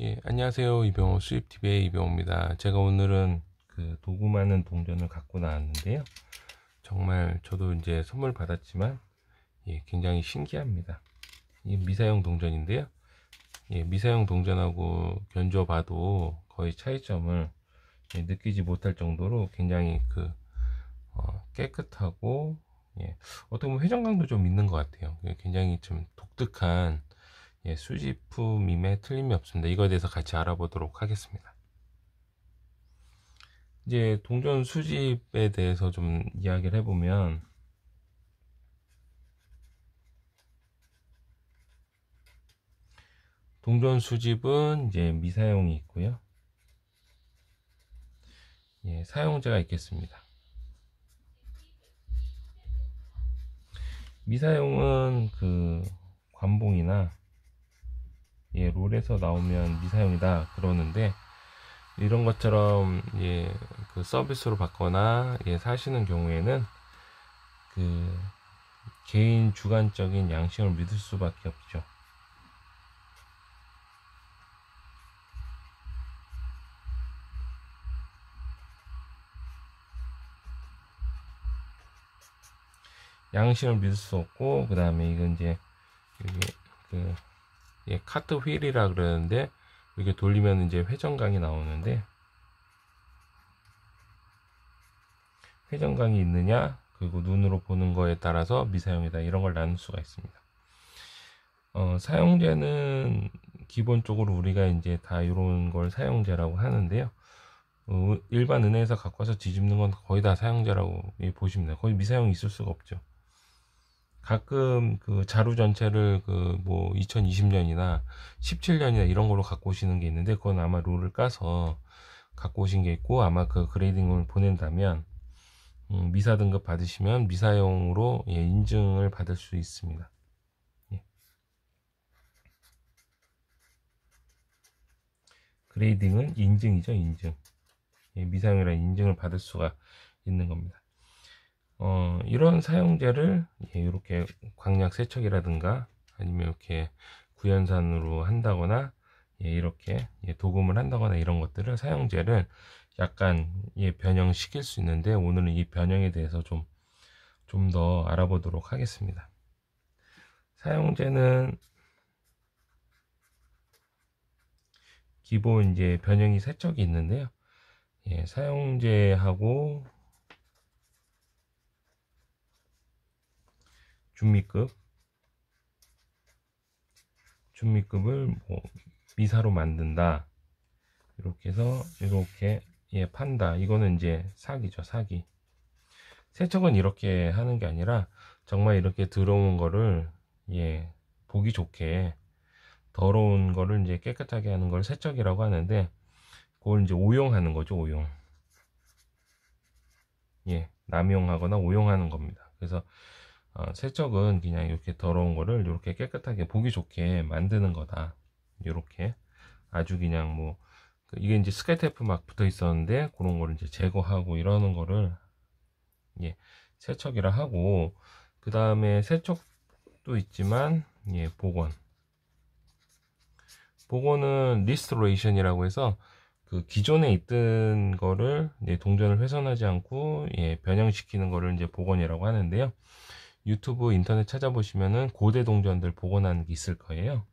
예, 안녕하세요. 이병호 수입TV의 이병호입니다. 제가 오늘은 그 도구 많은 동전을 갖고 나왔는데요. 정말 저도 이제 선물 받았지만 예, 굉장히 신기합니다. 이 미사용 동전인데요. 예, 미사용 동전하고 견주어 봐도 거의 차이점을 예, 느끼지 못할 정도로 굉장히 그 어, 깨끗하고 예, 어떻게 보면 회전감도 좀 있는 것 같아요. 예, 굉장히 좀 독특한 예, 수집품임에 틀림이 없습니다. 이거에 대해서 같이 알아보도록 하겠습니다. 이제 동전 수집에 대해서 좀 이야기를 해보면 동전 수집은 이제 미사용이 있고요. 예, 사용자가 있겠습니다. 미사용은 그 관봉이나 예, 롤에서 나오면 미사용이다 그러는데 이런 것처럼 예, 그 서비스로 받거나 예, 사시는 경우에는 그 개인 주관적인 양심을 믿을 수밖에 없죠. 양심을 믿을 수 없고 그 다음에 이건 이제 여기 그 예, 카트 휠이라 그러는데 이렇게 돌리면 이제 회전강이 나오는데 회전강이 있느냐 그리고 눈으로 보는 거에 따라서 미사용이다 이런 걸 나눌 수가 있습니다. 어, 사용제는 기본적으로 우리가 이제 다 이런 걸 사용제라고 하는데요. 어, 일반 은행에서 갖고 와서 뒤집는 건 거의 다 사용제라고 보시면 돼요. 거의 미사용이 있을 수가 없죠. 가끔 그 자료 전체를 그 뭐 2020년이나 17년이나 이런 걸로 갖고 오시는 게 있는데 그건 아마 롤을 까서 갖고 오신 게 있고 아마 그 그레이딩을 보낸다면 음, 미사 등급 받으시면 미사용으로 예, 인증을 받을 수 있습니다. 예. 그레이딩은 인증이죠, 인증. 예, 미사용이라 인증을 받을 수가 있는 겁니다. 어, 이런 사용제를 예, 이렇게 광약 세척이라든가 아니면 이렇게 구연산으로 한다거나 예, 이렇게 예, 도금을 한다거나 이런 것들을 사용제를 약간 예, 변형시킬 수 있는데 오늘은 이 변형에 대해서 좀 좀 더 알아보도록 하겠습니다. 사용제는 기본 이제 변형이 세척이 있는데요. 예, 사용제하고 중미급 중미급을 뭐 미사로 만든다 이렇게 해서 이렇게 예 판다 이거는 이제 사기죠 사기 세척은 이렇게 하는 게 아니라 정말 이렇게 들어온 거를 예 보기 좋게 더러운 거를 이제 깨끗하게 하는 걸 세척이라고 하는데 그걸 이제 오용하는 거죠 오용 예 남용하거나 오용하는 겁니다 그래서 어, 세척은 그냥 이렇게 더러운 거를 이렇게 깨끗하게 보기 좋게 만드는 거다 이렇게 아주 그냥 뭐 그 이게 이제 스케테프막 붙어 있었는데 그런 거를 이제 제거하고 이러는 거를 예 세척이라 하고 그 다음에 세척도 있지만 예 복원 복원은 리스토레이션이라고 해서 그 기존에 있던 거를 동전을 훼손하지 않고 예, 변형시키는 거를 이제 복원이라고 하는데요. 유튜브 인터넷 찾아보시면은 고대 동전들 복원한 게 있을 거예요.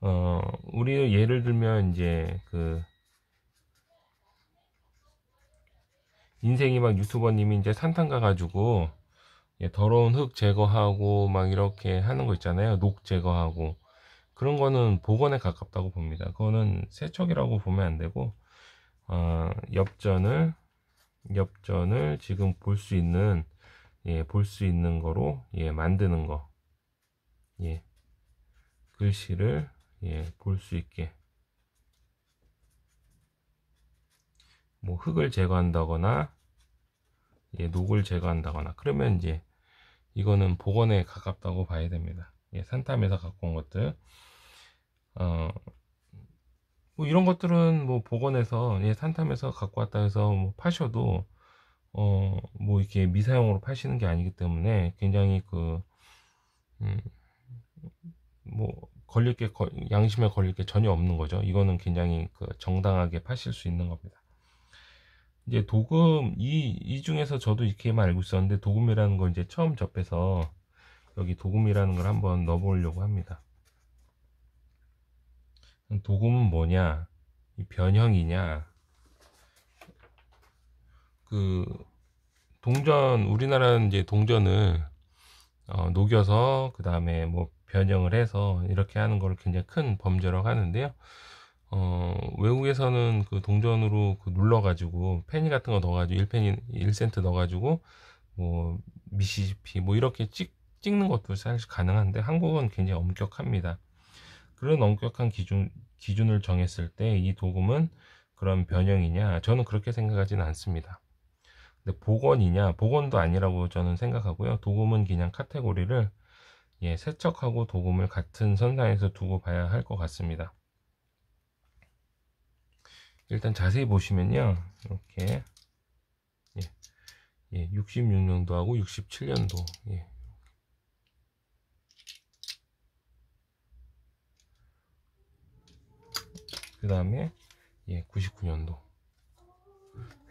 어, 우리 예를 들면 이제 그 인생이 막 유튜버님이 이제 산탕 가가지고 예, 더러운 흙 제거하고 막 이렇게 하는 거 있잖아요. 녹 제거하고 그런 거는 복원에 가깝다고 봅니다. 그거는 세척이라고 보면 안 되고 어, 엽전을 엽전을 지금 볼 수 있는 예, 볼 수 있는 거로 예, 만드는 거. 예. 글씨를 예, 볼 수 있게 뭐 흙을 제거한다거나 예, 녹을 제거한다거나 그러면 이제 이거는 복원에 가깝다고 봐야 됩니다. 예, 산탐에서 갖고 온 것들 어, 뭐 이런 것들은 뭐 복원해서 예, 산탐에서 갖고 왔다 해서 뭐 파셔도 어, 뭐 이렇게 미사용으로 파시는 게 아니기 때문에 굉장히 그, 음, 뭐, 걸릴 게, 거, 양심에 걸릴 게 전혀 없는 거죠. 이거는 굉장히 그 정당하게 파실 수 있는 겁니다. 이제 도금, 이, 이 중에서 저도 이렇게만 알고 있었는데 도금이라는 걸 이제 처음 접해서 여기 도금이라는 걸 한번 넣어보려고 합니다. 도금은 뭐냐? 변형이냐? 그 동전 우리나라는 이제 동전을 어, 녹여서 그 다음에 뭐 변형을 해서 이렇게 하는 걸 굉장히 큰 범죄라고 하는데요. 어, 외국에서는 그 동전으로 그 눌러가지고 페이 같은 거 넣어가지고 1페이 1센트 넣어가지고 뭐 미시시피 뭐 이렇게 찍 찍는 것도 사실 가능한데 한국은 굉장히 엄격합니다. 그런 엄격한 기준 기준을 정했을 때 이 도금은 그런 변형이냐 저는 그렇게 생각하지는 않습니다. 근데 복원이냐 복원도 아니라고 저는 생각하고요 도금은 그냥 카테고리를 예, 세척하고 도금을 같은 선상에서 두고 봐야 할 것 같습니다 일단 자세히 보시면요 이렇게 예, 예 66년도하고 67년도 예. 그 다음에 예, 99년도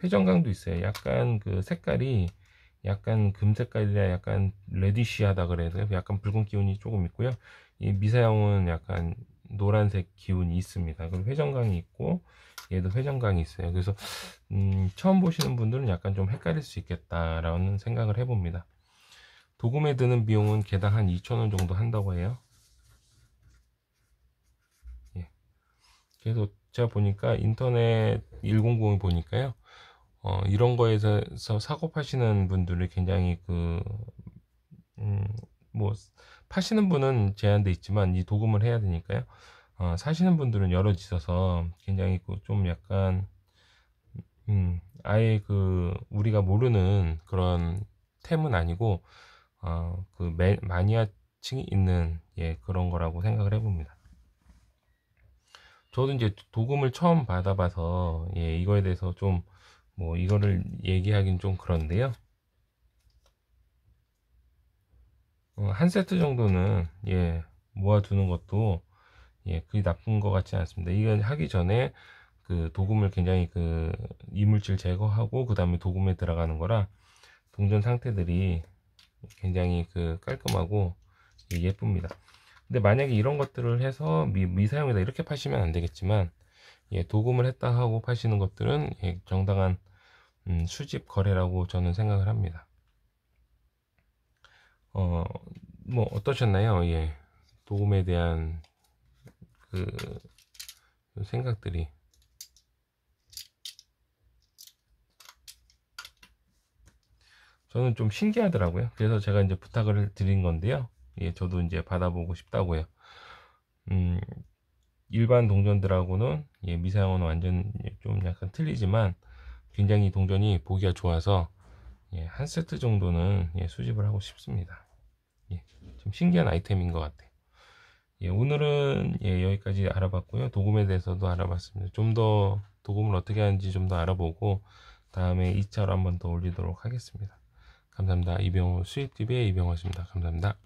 회전강도 있어요. 약간 그 색깔이 약간 금색깔이라 약간 레디쉬하다 그래서 약간 붉은 기운이 조금 있고요. 이 미사형은 약간 노란색 기운이 있습니다. 그리고 회전강이 있고 얘도 회전강이 있어요. 그래서 음, 처음 보시는 분들은 약간 좀 헷갈릴 수 있겠다라는 생각을 해봅니다. 도금에 드는 비용은 개당 한 2,000원 정도 한다고 해요. 예. 그래서 제가 보니까 인터넷 1090 보니까요. 어, 이런 거에서 사고 파시는 분들이 굉장히 그, 음, 뭐, 파시는 분은 제한돼 있지만 이 도금을 해야 되니까요. 어, 사시는 분들은 여러 있어서 굉장히 그 좀 약간, 음, 아예 그, 우리가 모르는 그런 템은 아니고, 어, 그 매, 마니아층이 있는, 예, 그런 거라고 생각을 해봅니다. 저도 이제 도금을 처음 받아봐서 예, 이거에 대해서 좀 뭐 이거를 얘기하긴 좀 그런데요. 어, 한 세트 정도는 예, 모아두는 것도 예, 그게 나쁜 것 같지 않습니다. 이건 하기 전에 그 도금을 굉장히 그 이물질 제거하고 그 다음에 도금에 들어가는 거라 동전 상태들이 굉장히 그 깔끔하고 예쁩니다. 근데 만약에 이런 것들을 해서 미, 미사용이다 이렇게 파시면 안 되겠지만 예, 도금을 했다 하고 파시는 것들은 예, 정당한 음, 수집 거래라고 저는 생각을 합니다. 어, 뭐 어떠셨나요? 예, 도금에 대한 그 생각들이 저는 좀 신기하더라고요. 그래서 제가 이제 부탁을 드린 건데요. 예, 저도 이제 받아보고 싶다고요. 음, 일반 동전들하고는 예, 미사용은 완전 좀 약간 틀리지만 굉장히 동전이 보기가 좋아서 예, 한 세트 정도는 예, 수집을 하고 싶습니다. 예, 좀 신기한 아이템인 것 같아요. 예, 오늘은 예, 여기까지 알아봤고요. 도금에 대해서도 알아봤습니다. 좀 더 도금을 어떻게 하는지 좀 더 알아보고 다음에 2차로 한번 더 올리도록 하겠습니다. 감사합니다. 이병호 수입TV의 이병호입니다. 감사합니다.